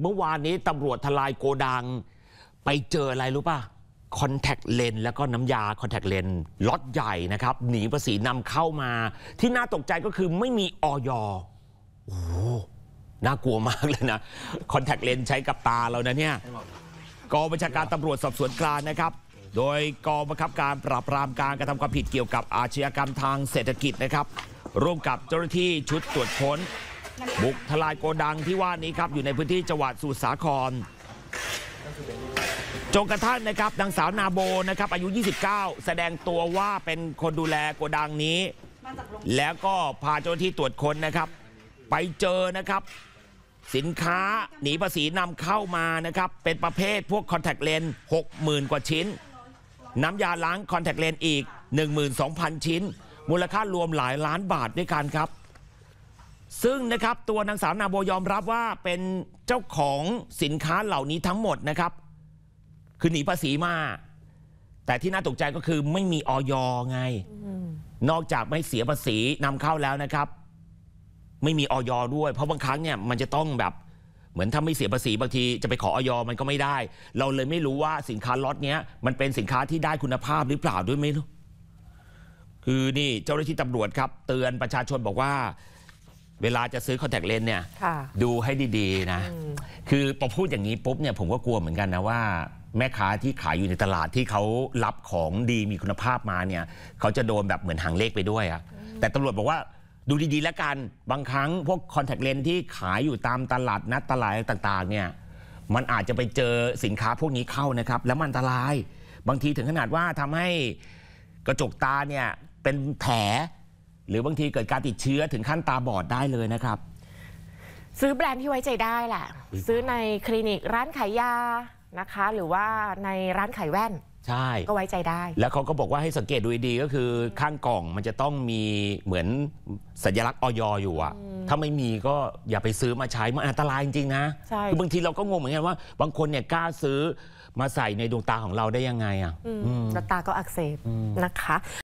เมื่อวานนี้ตำรวจทลายโกดังไปเจออะไรรู้ป่ะคอนแทคเลนแล้วก็น้ำยาคอนแทคเลนล็อตใหญ่นะครับ หนีภาษีนำเข้ามา ที่น่าตกใจก็คือไม่มีออยโอ้น่ากลัวมากเลยนะคอนแทคเลนใช้กับตาเรานะเนี่ยกองบัญชาการตำรวจสอบสวนกลางนะครับ โดยกองบังคับการปราบปรามการกระทำความผิดเกี่ยวกับอาชญากรรมทางเศรษฐกิจนะครับ ร่วมกับเจ้าหน้าที่ชุดตรวจค้นบุก ทลายโกดังที่ว่านี้ครับอยู่ในพื้นที่จังหวัดสุสาครจนกระทั่งนะครับนางสาวนาโบนะครับอายุ 29 แสดงตัวว่าเป็นคนดูแลโกดังนี้ แล้วก็พาเจ้าหน้าที่ตรวจค้นนะครับ ไปเจอนะครับ สินค้าหนีภาษีนำเข้ามานะครับเป็นประเภทพวกคอนแทคเลนส์60,000 กว่าชิ้น น้ำยาล้างคอนแทคเลนส์อีก 12,000 ชิ้น มูลค่ารวมหลายล้านบาทด้วยกันครับซึ่งนะครับตัวนางสาวนาโบยอมรับว่าเป็นเจ้าของสินค้าเหล่านี้ทั้งหมดนะครับ คือหนีภาษีมาแต่ที่น่าตกใจก็คือไม่มีออยไงนอกจากไม่เสียภาษีนำเข้าแล้วนะครับ ไม่มีออยด้วย เพราะบางครั้งเนี่ยมันจะต้องแบบ เหมือนถ้าไม่เสียภาษีบางทีจะไปขอออยมันก็ไม่ได้ เราเลยไม่รู้ว่าสินค้าล็อตเนี้ยมันเป็นสินค้าที่ได้คุณภาพหรือเปล่าด้วยไหมลูกคือนี่เจ้าหน้าที่ตำรวจครับเตือนประชาชนบอกว่าเวลาจะซื้อคอนแทคเลนส์เนี่ยดูให้ดี ๆ นะ คือพอพูดอย่างนี้ปุ๊บเนี่ยผมก็กลัวเหมือนกันนะว่า แม่ค้าที่ขายอยู่ในตลาดที่เขารับของดีมีคุณภาพมาเนี่ยเขาจะโดนแบบเหมือนหางเลขไปด้วยอะแต่ตำรวจบอกว่าดูดีๆ แล้วกัน บางครั้งพวกคอนแทคเลนส์ที่ขายอยู่ตามตลาด นัดตลาดต่างๆเนี่ย มันอาจจะไปเจอสินค้าพวกนี้เข้านะครับ แล้วมันอันตราย บางทีถึงขนาดว่าทำให้กระจกตาเนี่ยเป็นแผลหรือบางทีเกิดการติดเชื้อถึงขั้นตาบอดได้เลยนะครับ ซื้อแบรนด์ที่ไว้ใจได้แหละซื้อในคลินิกร้านขายยานะคะ หรือว่าในร้านขายแว่น ใช่ก็ไว้ใจได้ แล้วเขาก็บอกว่าให้สังเกตดูดีก็คือ ข้างกล่องมันจะต้องมีเหมือนสัญลักษณ์ออยอยู่อะถ้าไม่มีก็อย่าไปซื้อมาใช้มันอันตรายจริงๆ นะคือบางทีเราก็งงเหมือนกันว่า บางคนเนี่ยกล้าซื้อมาใส่ในดวงตาของเราได้ยังไงอะแล้วตาก็อักเสบนะคะ